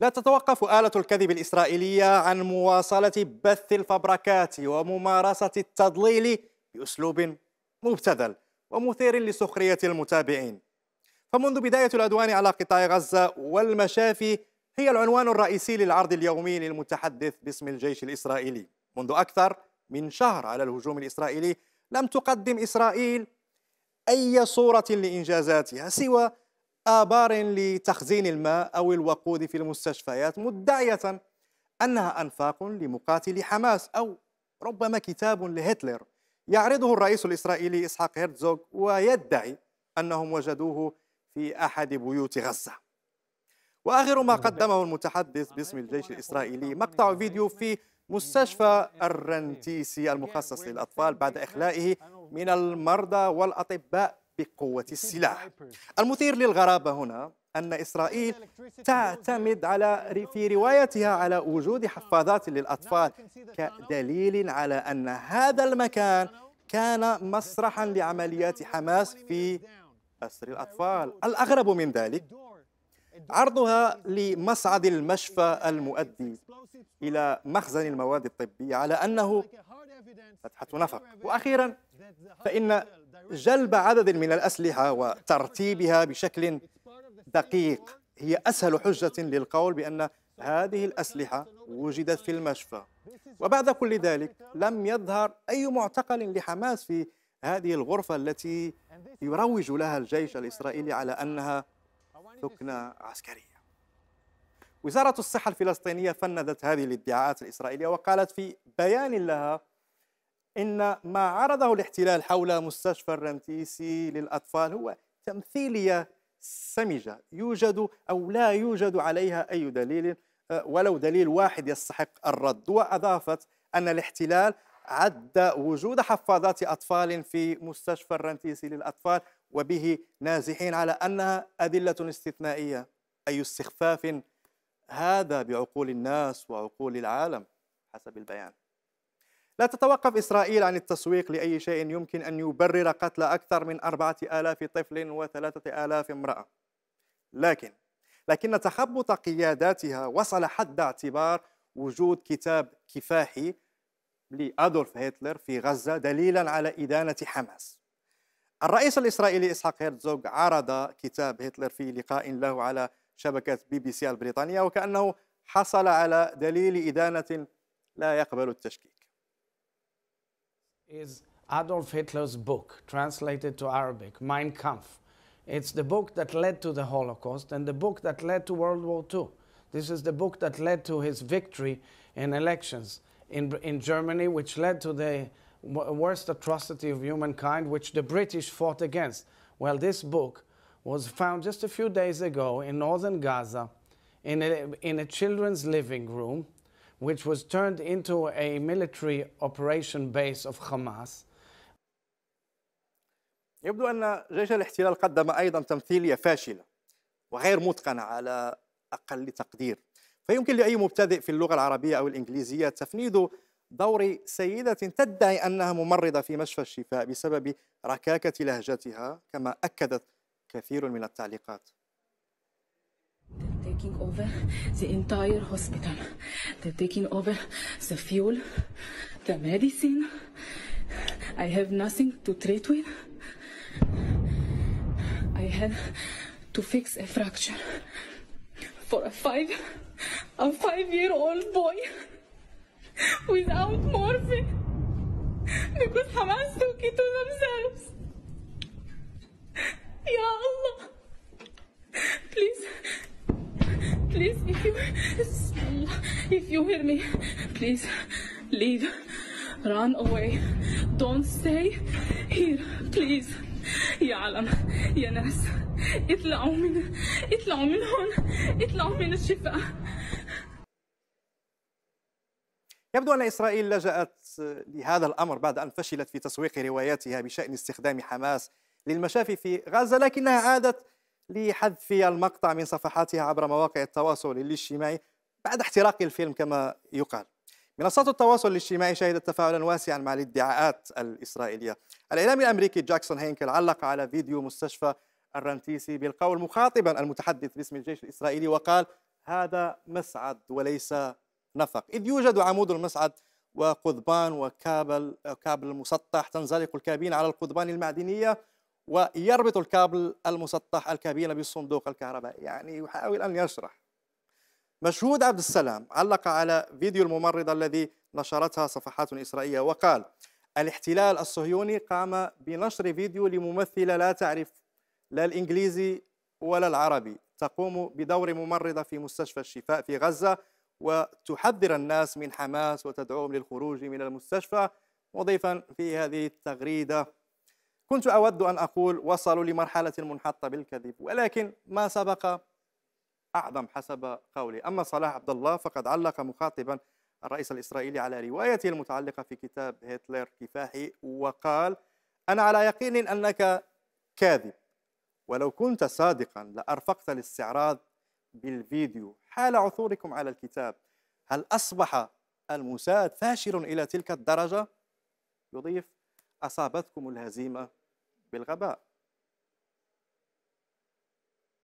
لا تتوقف آلة الكذب الإسرائيلية عن مواصلة بث الفبركات وممارسة التضليل بأسلوب مبتذل ومثير لسخرية المتابعين فمنذ بداية العدوان على قطاع غزة والمشافي هي العنوان الرئيسي للعرض اليومي للمتحدث باسم الجيش الإسرائيلي منذ أكثر من شهر على الهجوم الإسرائيلي لم تقدم إسرائيل أي صورة لإنجازاتها سوى آبار لتخزين الماء أو الوقود في المستشفيات مدعية أنها أنفاق لمقاتلي حماس أو ربما كتاب لهتلر يعرضه الرئيس الإسرائيلي إسحاق هيرتزوغ ويدعي أنهم وجدوه في أحد بيوت غزة وآخر ما قدمه المتحدث باسم الجيش الإسرائيلي مقطع فيديو في مستشفى الرنتيسي المخصص للأطفال بعد إخلائه من المرضى والأطباء بقوة السلاح المثير للغرابة هنا أن إسرائيل تعتمد على في روايتها على وجود حفاظات للأطفال كدليل على أن هذا المكان كان مسرحا لعمليات حماس في أسر الأطفال الأغرب من ذلك عرضها لمصعد المشفى المؤدي إلى مخزن المواد الطبية على أنه فتحة نفق وأخيرا فإن جلب عدد من الأسلحة وترتيبها بشكل دقيق هي أسهل حجة للقول بأن هذه الأسلحة وجدت في المشفى وبعد كل ذلك لم يظهر أي معتقل لحماس في هذه الغرفة التي يروج لها الجيش الإسرائيلي على أنها ثكنة عسكرية وزارة الصحة الفلسطينية فندت هذه الادعاءات الإسرائيلية وقالت في بيان لها ان ما عرضه الاحتلال حول مستشفى الرمتيسي للاطفال هو تمثيليه سمجه يوجد او لا يوجد عليها اي دليل آه، ولو دليل واحد يستحق الرد واضافت ان الاحتلال عد وجود حفاضات اطفال في مستشفى الرمتيسي للاطفال وبه نازحين على انها ادله استثنائيه اي استخفاف هذا بعقول الناس وعقول العالم حسب البيان لا تتوقف إسرائيل عن التسويق لأي شيء يمكن أن يبرر قتل أكثر من أربعة آلاف طفل وثلاثة آلاف امرأة لكن لكن تخبط قياداتها وصل حد اعتبار وجود كتاب كفاحي لأدولف هتلر في غزة دليلا على إدانة حماس الرئيس الإسرائيلي إسحاق هيرتزوغ عرض كتاب هتلر في لقاء له على شبكة بي بي سي البريطانية وكأنه حصل على دليل إدانة لا يقبل التشكيك is Adolf Hitler's book, translated to Arabic, Mein Kampf. It's the book that led to the Holocaust and the book that led to World War II. This is the book that led to his victory in elections in, in Germany, which led to the worst atrocity of humankind, which the British fought against. Well, this book was found just a few days ago in northern Gaza in a, in a children's living room which was turned into a military operation base of Hamas. يبدو أن جيش الاحتلال قدم أيضا تمثيلية فاشلة وغير متقنة على أقل تقدير فيمكن لأي مبتدئ في اللغة العربية أو الإنجليزية تفنيد دور سيدة تدعي أنها ممرضة في مشفى الشفاء بسبب ركاكة لهجتها كما أكدت كثير من التعليقات taking over the entire hospital. They're taking over the fuel, the medicine. I have nothing to treat with. I had to fix a fracture for a five, a five-year-old boy without morphine because Hamas took it to themselves. Please, if you, if you hear me, please leave, run away. Don't stay here, please. يا عالم يا ناس اطلعوا من اطلعوا من هون اطلعوا من الشفاء يبدو أن إسرائيل لجأت لهذا الأمر بعد أن فشلت في تسويق رواياتها بشأن استخدام حماس للمشافي في غزة لكنها عادت لحذف المقطع من صفحاتها عبر مواقع التواصل الاجتماعي بعد احتراق الفيلم كما يقال منصات التواصل الاجتماعي شهدت تفاعلا واسعا مع الادعاءات الإسرائيلية الإعلامي الأمريكي جاكسون هينكل علق على فيديو مستشفى الرنتيسي بالقول مخاطبا المتحدث باسم الجيش الإسرائيلي وقال هذا مسعد وليس نفق إذ يوجد عمود المسعد وقضبان وكابل كابل مسطح تنزلق الكابين على القضبان المعدنية ويربط الكابل المسطح الكابينة بالصندوق الكهربائي يعني يحاول أن يشرح مشهود عبد السلام علق على فيديو الممرضة الذي نشرتها صفحات إسرائيلية وقال الاحتلال الصهيوني قام بنشر فيديو لممثلة لا تعرف لا الإنجليزي ولا العربي تقوم بدور ممرضة في مستشفى الشفاء في غزة وتحذر الناس من حماس وتدعوهم للخروج من المستشفى مضيفا في هذه التغريدة كنت أود أن أقول وصلوا لمرحلة منحطة بالكذب ولكن ما سبق أعظم حسب قولي أما صلاح عبد الله فقد علق مخاطبا الرئيس الإسرائيلي على روايته المتعلقة في كتاب هتلر كفاحي وقال أنا على يقين أنك كاذب ولو كنت صادقا لأرفقت الاستعراض بالفيديو حال عثوركم على الكتاب هل أصبح الموساد فاشل إلى تلك الدرجة؟ يضيف أصابتكم الهزيمة بالغباء